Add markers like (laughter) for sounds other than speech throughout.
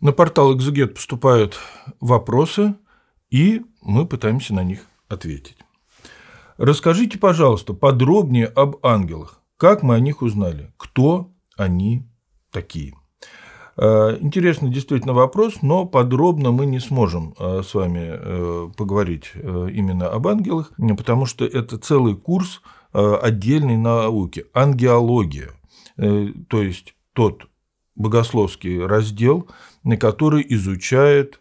На портал Экзугет поступают вопросы, и мы пытаемся на них ответить. Расскажите, пожалуйста, подробнее об ангелах. Как мы о них узнали? Кто они такие? Э, интересный действительно вопрос, но подробно мы не сможем э, с вами э, поговорить именно об ангелах, потому что это целый курс отдельной науки – ангеология, то есть тот богословский раздел, который изучает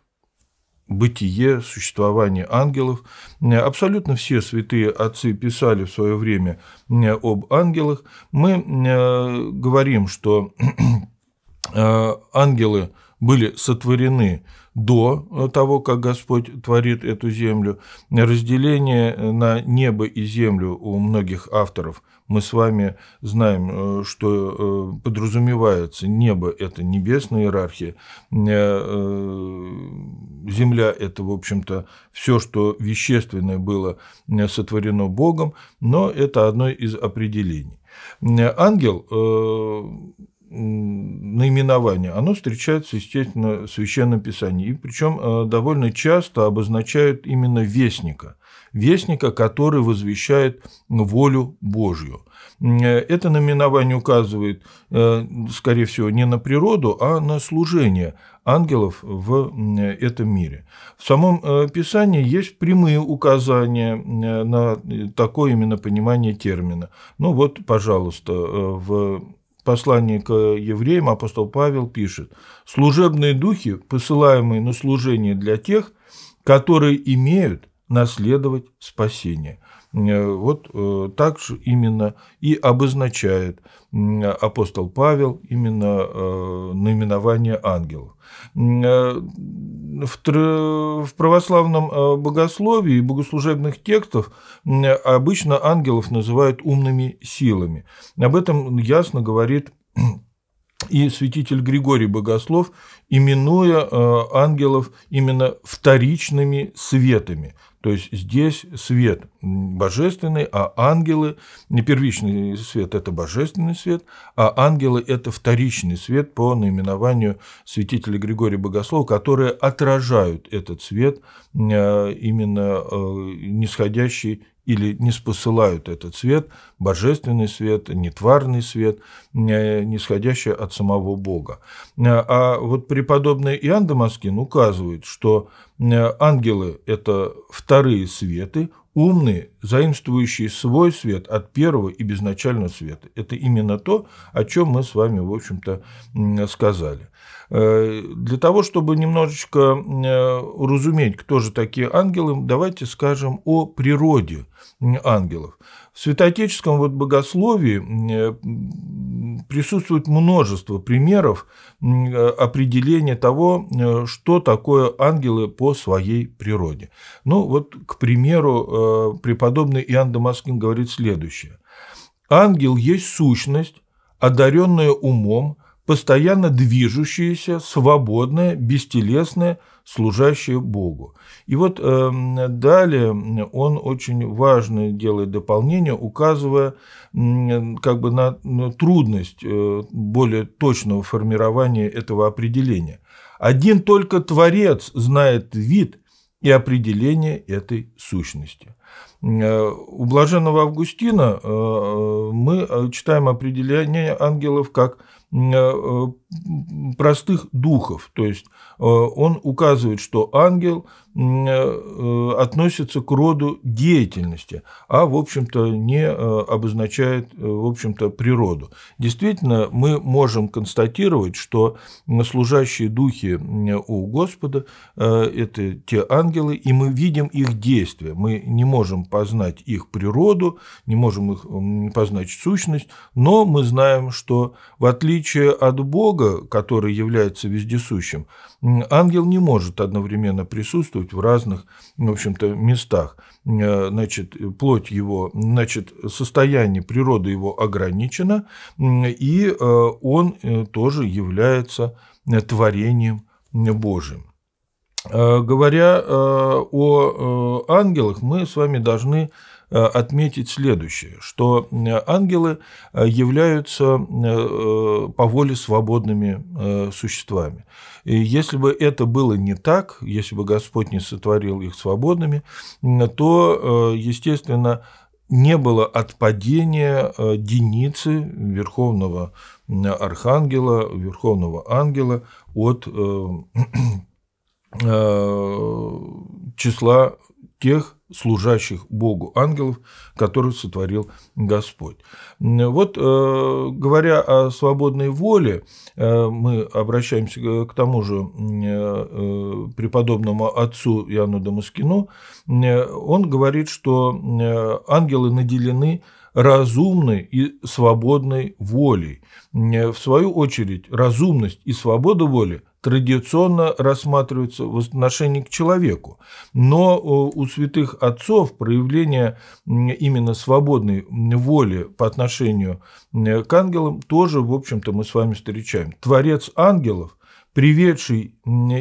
бытие, существование ангелов. Абсолютно все святые отцы писали в свое время э, об ангелах. Мы э, говорим, что э, ангелы были сотворены до того, как Господь творит эту землю. Разделение на небо и землю у многих авторов – мы с вами знаем, э, что э, подразумевается небо – это небесная иерархия, э, земля – это, в общем-то, все, что вещественное было сотворено Богом, но это одно из определений. Ангел наименование, оно встречается, естественно, в Священном Писании, и причем довольно часто обозначают именно вестника вестника, который возвещает волю Божью. Э, это наименование указывает, э, скорее всего, не на природу, а на служение ангелов в э, этом мире. В самом Писании есть прямые указания на такое именно понимание термина. Ну вот, пожалуйста, в послании к евреям апостол Павел пишет, «Служебные духи, посылаемые на служение для тех, которые имеют наследовать спасение. Э, вот э, так же именно и обозначает апостол Павел именно э, наименование ангелов. В православном богословии и богослужебных текстов обычно ангелов называют умными силами. Об этом ясно говорит и святитель Григорий Богослов, именуя ангелов именно вторичными светами, то есть здесь свет божественный, а ангелы, не первичный свет – это божественный свет, а ангелы – это вторичный свет по наименованию святителя Григория Богослова, которые отражают этот свет, э, именно э, нисходящий или не спосылают этот свет, божественный свет, нетварный свет, э, нисходящий от самого Бога. А вот преподобный Иоанн Дамаскин указывает, что Э, ангелы – это вторые светы, умные заимствующие свой свет от первого и безначального света. Это именно то, о чем мы с вами, в общем-то, сказали. Э, для того, чтобы немножечко э, разуметь, кто же такие ангелы, давайте скажем о природе ангелов. В святоотеческом вот богословии э, присутствует множество примеров определения того, что такое ангелы по своей природе. Ну вот, к примеру, преподобный преподобный Иоанн Дамаскин говорит следующее. «Ангел есть сущность, одаренная умом, постоянно движущаяся, свободная, бестелесная, служащая Богу. И вот э, далее он очень важное делает дополнение, указывая э, как бы на, на трудность э, более точного формирования этого определения. Один только Творец знает вид и определение этой сущности. Э, у блаженного Августина э, э, мы читаем определение ангелов как простых духов. То есть он указывает, что ангел относится к роду деятельности, а, в общем-то, не обозначает, в общем-то, природу. Действительно, мы можем констатировать, что служащие духи у Господа – это те ангелы, и мы видим их действия. Мы не можем можем познать их природу, не можем их познать сущность, но мы знаем, что в отличие от Бога, который является вездесущим, ангел не может одновременно присутствовать в разных, в общем-то, местах. Э, значит, плоть его, значит, состояние природы его ограничено, и э, он э, тоже является творением Божьим. Э, говоря э, о э, ангелах, мы с вами должны отметить следующее, что ангелы являются по воле свободными существами. И если бы это было не так, если бы Господь не сотворил их свободными, то, естественно, не было отпадения деницы верховного архангела, верховного ангела от Э, числа тех служащих Богу ангелов, которых сотворил Господь. Вот э, говоря о свободной воле, э, мы обращаемся к тому же преподобному отцу Иоанну Дамаскину. Он говорит, что ангелы наделены разумной и свободной волей. Э, в свою очередь, разумность и свобода воли традиционно рассматриваются в отношении к человеку. Но э, у святых отцов проявление именно свободной воли по отношению к ангелам тоже, в общем-то, мы с вами встречаем. Творец ангелов приведший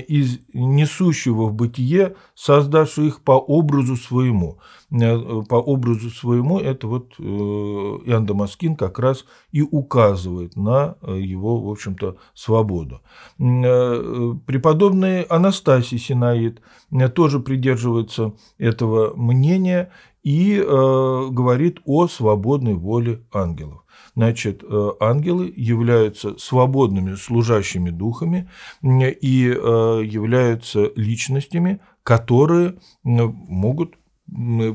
из несущего в бытие, создавший их по образу своему. Э, по образу своему это вот э, Иоанн Дамаскин как раз и указывает на э, его, в общем-то, свободу. Преподобный Анастасий Синаид тоже придерживается этого мнения и говорит о свободной воле ангелов. Значит, э, ангелы являются свободными служащими духами и э, являются личностями, которые могут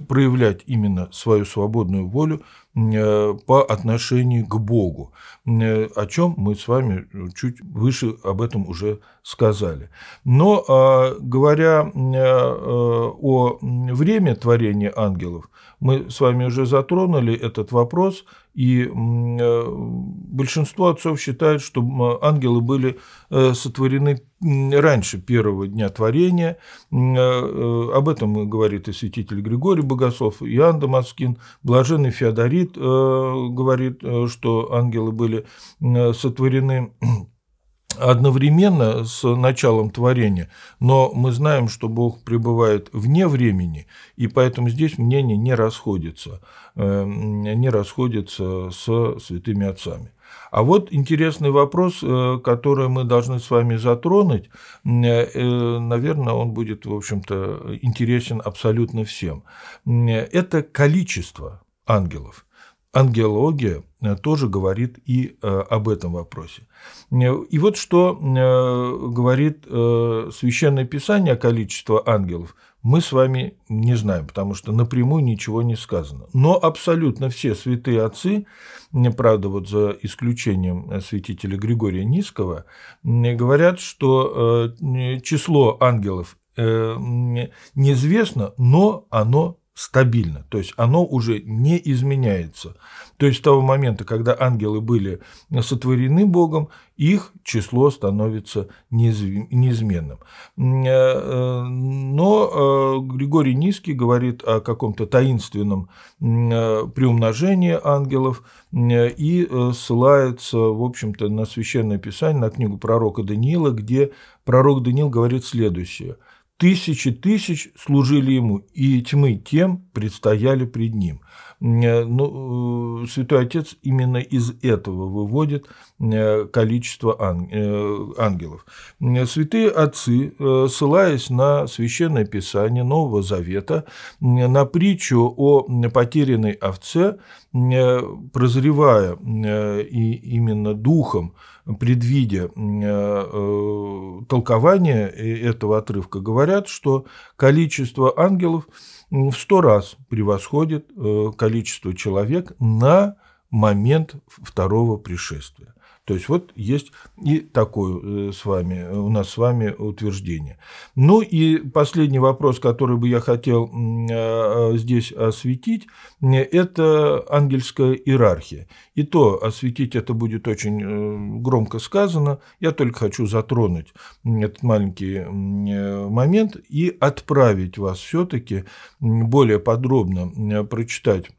проявлять именно свою свободную волю Э, по отношению к Богу, э, о чем мы с вами чуть выше об этом уже сказали. Но а, говоря э, о время творения ангелов, мы с вами уже затронули этот вопрос, и большинство отцов считают, что ангелы были сотворены раньше первого дня творения. Об этом говорит и святитель Григорий Богослов, Иоанн Дамаскин, блаженный Феодорий, Давид говорит, э, э, что ангелы были э, сотворены одновременно с началом творения, но мы знаем, что Бог пребывает вне времени, и поэтому здесь мнение не расходится, не расходится с святыми отцами. А вот интересный вопрос, который мы должны с вами затронуть. Наверное, он будет, в общем-то, интересен абсолютно всем. Это количество ангелов – ангелология э, тоже говорит и э, об этом вопросе. Э, и вот что говорит Священное Писание о количестве ангелов, мы с вами не знаем, потому что напрямую ничего не сказано. Но абсолютно все святые отцы, правда, вот за исключением святителя Григория Низкого, говорят, что число ангелов неизвестно, но оно стабильно, то есть оно уже не изменяется. То есть с того момента, когда ангелы были сотворены Богом, их число становится неизменным. Э, э, но э, Григорий Низкий говорит о каком-то таинственном приумножении ангелов и ссылается, в общем-то, на Священное Писание, на книгу пророка Даниила, где пророк Даниил говорит следующее – Тысячи тысяч служили ему, и тьмы тем предстояли пред ним. Э, ну, э, Святой Отец именно из этого выводит э, количество ангелов. Святые отцы, ссылаясь на Священное Писание Нового Завета, на притчу о потерянной овце, прозревая э, и именно духом, предвидя э, э, толкование этого отрывка, говорят, что количество ангелов в сто раз превосходит количество человек на момент второго пришествия. То есть вот есть и такое э, с вами, у нас с вами утверждение. Ну и последний вопрос, который бы я хотел э, э, здесь осветить, это ангельская иерархия. И то осветить это будет очень громко сказано. Я только хочу затронуть этот маленький момент и отправить вас все-таки более подробно прочитать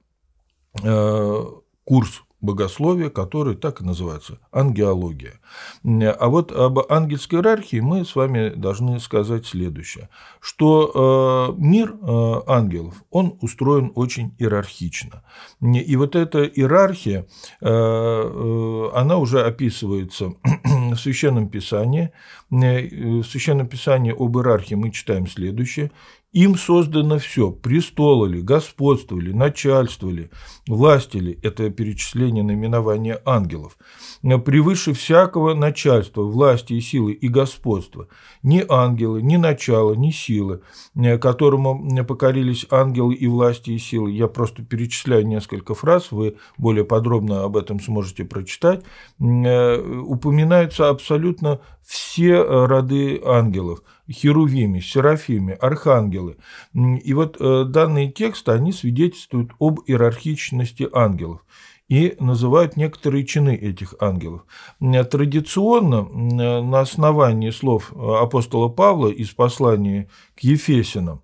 курс богословие, которое так и называется – ангеология. А вот об ангельской иерархии мы с вами должны сказать следующее, что э, мир э, ангелов, он устроен очень иерархично. И вот эта иерархия, э, она уже описывается (clears throat) в Священном Писании. В Священном Писании об иерархии мы читаем следующее. Им создано все. Престолы господствовали, начальствовали, властили. Это перечисление наименования ангелов. Превыше всякого начальства, власти и силы и господства. Ни ангелы, ни начало, ни силы, которому покорились ангелы и власти и силы. Я просто перечисляю несколько фраз, вы более подробно об этом сможете прочитать. Э, упоминаются абсолютно все роды ангелов – херувими, серафими, архангелы. И вот э, данные тексты, они свидетельствуют об иерархичности ангелов и называют некоторые чины этих ангелов. Традиционно э, на основании слов апостола Павла из послания к Ефесинам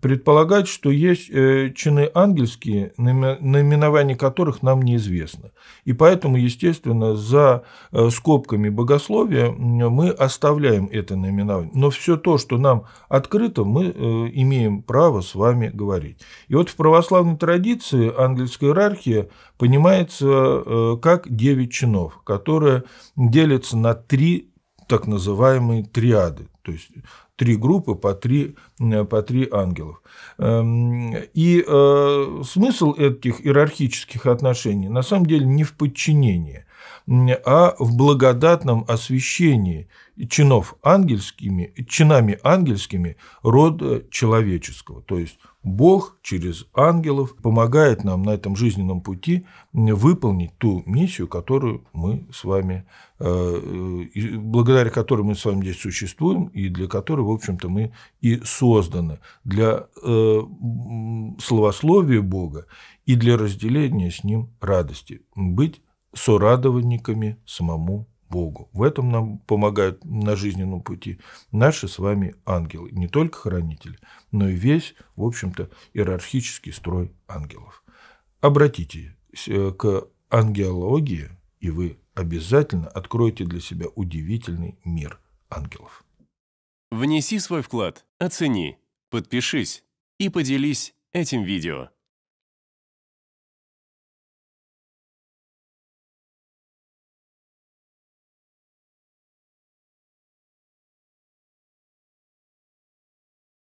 предполагать, что есть э, чины ангельские, наименование которых нам неизвестно. И поэтому, естественно, за э, скобками богословия мы оставляем это наименование. Но все то, что нам открыто, мы э, имеем право с вами говорить. И вот в православной традиции ангельская иерархия понимается как девять чинов, которые делятся на три так называемые триады. То есть три группы по три, по три ангелов. Эм, и э, смысл этих иерархических отношений на самом деле не в подчинении, а в благодатном освящении чинов ангельскими, чинами ангельскими рода человеческого. То есть Бог через ангелов помогает нам на этом жизненном пути выполнить ту миссию, которую мы с вами, э, э, благодаря которой мы с вами здесь существуем и для которой, в общем-то, мы и созданы. Для э, словословия Бога и для разделения с Ним радости. Быть сорадованниками самому Богу. В этом нам помогают на жизненном пути наши с вами ангелы, не только хранители, но и весь, в общем-то, иерархический строй ангелов. Обратитесь э, к ангеологии, и вы обязательно откроете для себя удивительный мир ангелов. Внеси свой вклад, оцени, подпишись и поделись этим видео.